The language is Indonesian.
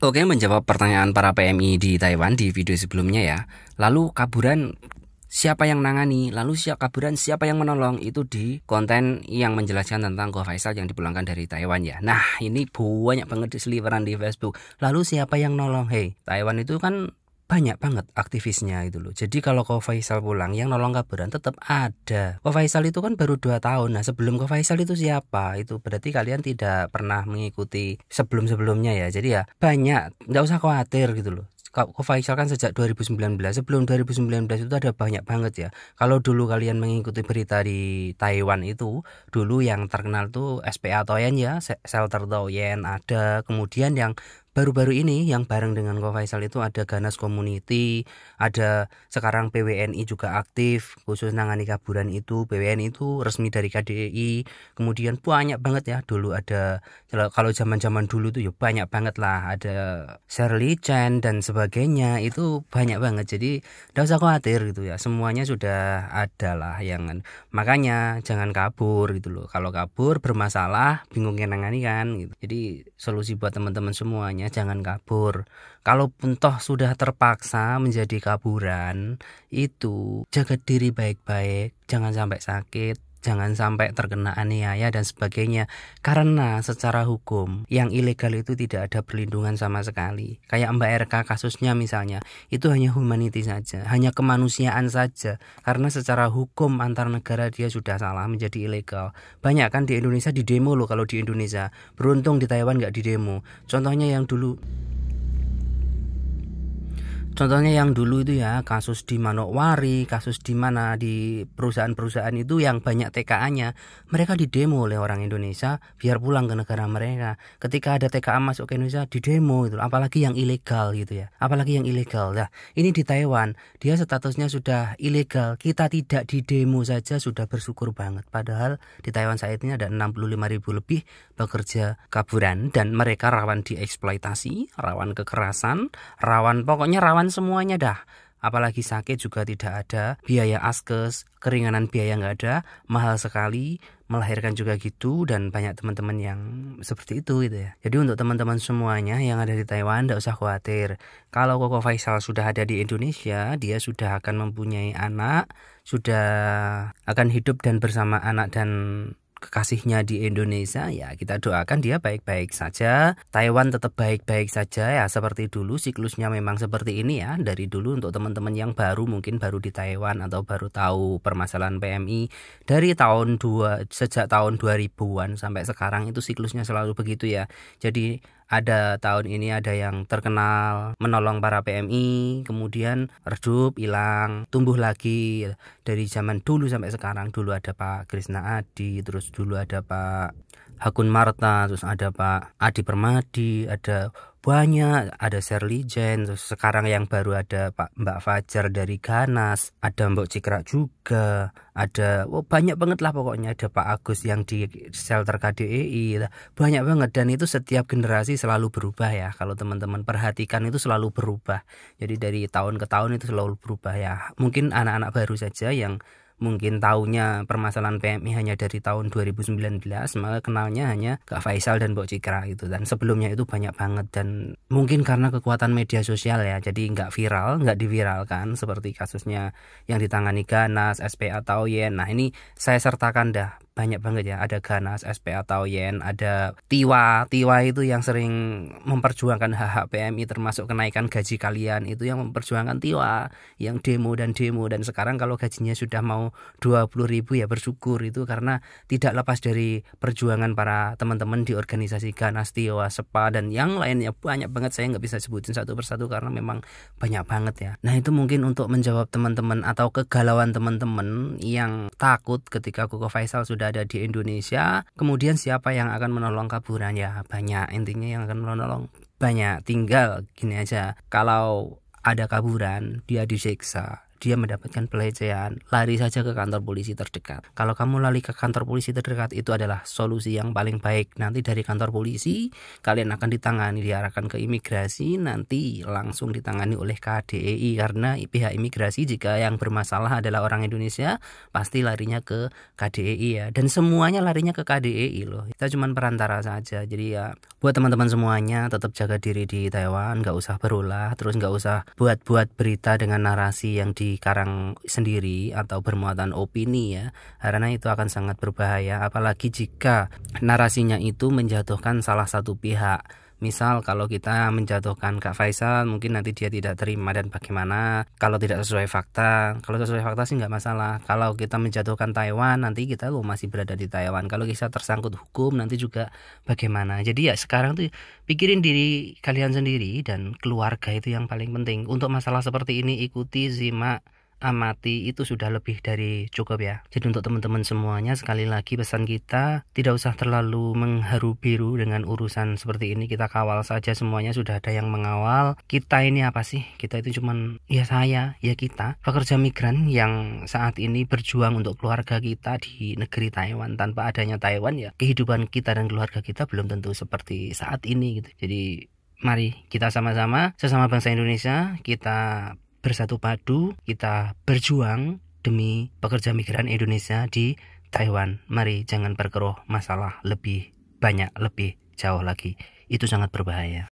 Oke, menjawab pertanyaan para PMI di Taiwan di video sebelumnya ya. Lalu kaburan siapa yang nangani, lalu siapa kaburan siapa yang menolong itu di konten yang menjelaskan tentang Go Faisal yang dipulangkan dari Taiwan ya. Nah, ini banyak banget di di Facebook. Lalu siapa yang nolong? Hei, Taiwan itu kan banyak banget aktivisnya itu loh. Jadi kalau Ko Faisal pulang yang nolong kabaran tetap ada. Ko Faisal itu kan baru 2 tahun. Nah, sebelum Ko Faisal itu siapa? Itu berarti kalian tidak pernah mengikuti sebelum-sebelumnya ya. Jadi ya banyak, nggak usah khawatir gitu loh. Ko Faisal kan sejak 2019 sebelum 2019 itu ada banyak banget ya kalau dulu kalian mengikuti berita di Taiwan itu dulu yang terkenal tuh SPA Toyen ya shelter Toyen ada kemudian yang baru-baru ini yang bareng dengan Ko Faisal itu ada Ganas Community, ada sekarang PWNI juga aktif khusus nangani kaburan itu. PWNI itu resmi dari KDI. Kemudian banyak banget ya dulu ada kalau zaman-zaman dulu tuh ya banyak banget lah ada Shirley Chen dan sebagainya itu banyak banget. Jadi tidak usah khawatir gitu ya. Semuanya sudah ada lah yang kan. makanya jangan kabur gitu loh. Kalau kabur bermasalah bingungnya nangani kan gitu. Jadi solusi buat teman-teman semuanya Makanya jangan kabur. Kalaupun toh sudah terpaksa menjadi kaburan, itu jaga diri baik-baik, jangan sampai sakit, jangan sampai terkena aniaya dan sebagainya karena secara hukum yang ilegal itu tidak ada perlindungan sama sekali kayak Mbak RK kasusnya misalnya itu hanya humanity saja hanya kemanusiaan saja karena secara hukum antar negara dia sudah salah menjadi ilegal banyak kan di Indonesia di demo loh kalau di Indonesia beruntung di Taiwan nggak di demo contohnya yang dulu contohnya yang dulu itu ya kasus di Manokwari, kasus di mana di perusahaan-perusahaan itu yang banyak TKA-nya, mereka didemo oleh orang Indonesia biar pulang ke negara mereka. Ketika ada TKA masuk ke Indonesia didemo itu, apalagi yang ilegal gitu ya. Apalagi yang ilegal. Nah, ini di Taiwan, dia statusnya sudah ilegal. Kita tidak didemo saja sudah bersyukur banget. Padahal di Taiwan saat ini ada 65 ribu lebih pekerja kaburan dan mereka rawan dieksploitasi, rawan kekerasan, rawan pokoknya rawan semuanya dah. Apalagi sakit juga tidak ada, biaya askes, keringanan biaya nggak ada, mahal sekali, melahirkan juga gitu dan banyak teman-teman yang seperti itu gitu ya. Jadi untuk teman-teman semuanya yang ada di Taiwan nggak usah khawatir. Kalau Koko Faisal sudah ada di Indonesia, dia sudah akan mempunyai anak, sudah akan hidup dan bersama anak dan kekasihnya di Indonesia ya kita doakan dia baik-baik saja Taiwan tetap baik-baik saja ya seperti dulu siklusnya memang seperti ini ya dari dulu untuk teman-teman yang baru mungkin baru di Taiwan atau baru tahu permasalahan PMI dari tahun 2 sejak tahun 2000-an sampai sekarang itu siklusnya selalu begitu ya jadi ada tahun ini ada yang terkenal menolong para PMI, kemudian redup, hilang, tumbuh lagi dari zaman dulu sampai sekarang. Dulu ada Pak Krisna Adi, terus dulu ada Pak Hakun Marta, terus ada Pak Adi Permadi, ada banyak ada Shirley Jane terus sekarang yang baru ada Pak Mbak Fajar dari Ganas ada Mbak Cikra juga ada oh banyak banget lah pokoknya ada Pak Agus yang di shelter KDEI banyak banget dan itu setiap generasi selalu berubah ya kalau teman-teman perhatikan itu selalu berubah jadi dari tahun ke tahun itu selalu berubah ya mungkin anak-anak baru saja yang mungkin tahunya permasalahan PMI hanya dari tahun 2019 maka kenalnya hanya Kak Faisal dan Mbok Cikra gitu dan sebelumnya itu banyak banget dan mungkin karena kekuatan media sosial ya jadi nggak viral nggak diviralkan seperti kasusnya yang ditangani Ganas SPA Yen nah ini saya sertakan dah banyak banget ya ada Ganas, SPA yen ada Tiwa. Tiwa itu yang sering memperjuangkan hak-hak PMI termasuk kenaikan gaji kalian itu yang memperjuangkan Tiwa, yang demo dan demo dan sekarang kalau gajinya sudah mau dua puluh ribu ya bersyukur itu karena tidak lepas dari perjuangan para teman-teman di organisasi Ganas, Tiwa, SPA dan yang lainnya banyak banget saya nggak bisa sebutin satu persatu karena memang banyak banget ya. Nah itu mungkin untuk menjawab teman-teman atau kegalauan teman-teman yang takut ketika Koko Faisal sudah ada di Indonesia kemudian siapa yang akan menolong kaburannya banyak intinya yang akan menolong banyak tinggal gini aja kalau ada kaburan dia disiksa dia mendapatkan pelecehan, lari saja ke kantor polisi terdekat. Kalau kamu lari ke kantor polisi terdekat itu adalah solusi yang paling baik. Nanti dari kantor polisi kalian akan ditangani diarahkan ke imigrasi, nanti langsung ditangani oleh KDEI karena pihak imigrasi jika yang bermasalah adalah orang Indonesia pasti larinya ke KDEI ya. Dan semuanya larinya ke KDEI loh. Kita cuma perantara saja. Jadi ya buat teman-teman semuanya tetap jaga diri di Taiwan, nggak usah berulah, terus nggak usah buat-buat berita dengan narasi yang di karang sendiri atau bermuatan opini ya karena itu akan sangat berbahaya apalagi jika narasinya itu menjatuhkan salah satu pihak Misal kalau kita menjatuhkan Kak Faisal mungkin nanti dia tidak terima dan bagaimana kalau tidak sesuai fakta. Kalau sesuai fakta sih nggak masalah. Kalau kita menjatuhkan Taiwan nanti kita lo masih berada di Taiwan. Kalau kita tersangkut hukum nanti juga bagaimana. Jadi ya sekarang tuh pikirin diri kalian sendiri dan keluarga itu yang paling penting. Untuk masalah seperti ini ikuti simak amati itu sudah lebih dari cukup ya. Jadi untuk teman-teman semuanya sekali lagi pesan kita tidak usah terlalu mengharu biru dengan urusan seperti ini. Kita kawal saja semuanya sudah ada yang mengawal. Kita ini apa sih? Kita itu cuman ya saya, ya kita, pekerja migran yang saat ini berjuang untuk keluarga kita di negeri Taiwan. Tanpa adanya Taiwan ya kehidupan kita dan keluarga kita belum tentu seperti saat ini gitu. Jadi mari kita sama-sama sesama bangsa Indonesia kita bersatu padu, kita berjuang demi pekerja migran Indonesia di Taiwan. Mari jangan berkeruh masalah lebih banyak, lebih jauh lagi. Itu sangat berbahaya.